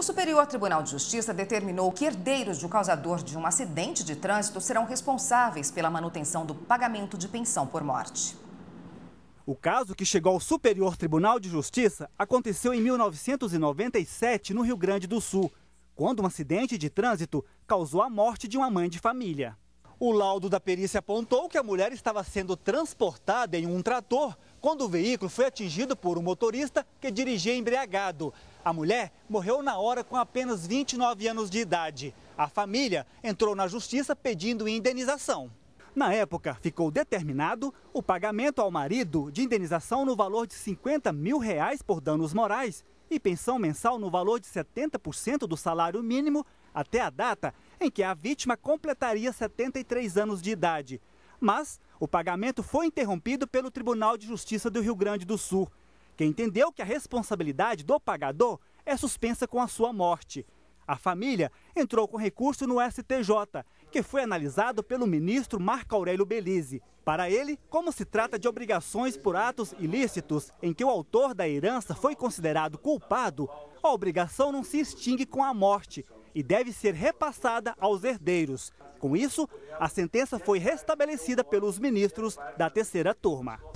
O Superior Tribunal de Justiça determinou que herdeiros do causador de um acidente de trânsito serão responsáveis pela manutenção do pagamento de pensão por morte. O caso que chegou ao Superior Tribunal de Justiça aconteceu em 1997 no Rio Grande do Sul, quando um acidente de trânsito causou a morte de uma mãe de família. O laudo da perícia apontou que a mulher estava sendo transportada em um trator quando o veículo foi atingido por um motorista que dirigia embriagado. A mulher morreu na hora com apenas 29 anos de idade. A família entrou na justiça pedindo indenização. Na época, ficou determinado o pagamento ao marido de indenização no valor de 50 mil reais por danos morais e pensão mensal no valor de 70% do salário mínimo até a data em que a vítima completaria 73 anos de idade. Mas o pagamento foi interrompido pelo Tribunal de Justiça do Rio Grande do Sul que entendeu que a responsabilidade do pagador é suspensa com a sua morte. A família entrou com recurso no STJ, que foi analisado pelo ministro Marco Aurélio Belize. Para ele, como se trata de obrigações por atos ilícitos em que o autor da herança foi considerado culpado, a obrigação não se extingue com a morte e deve ser repassada aos herdeiros. Com isso, a sentença foi restabelecida pelos ministros da terceira turma.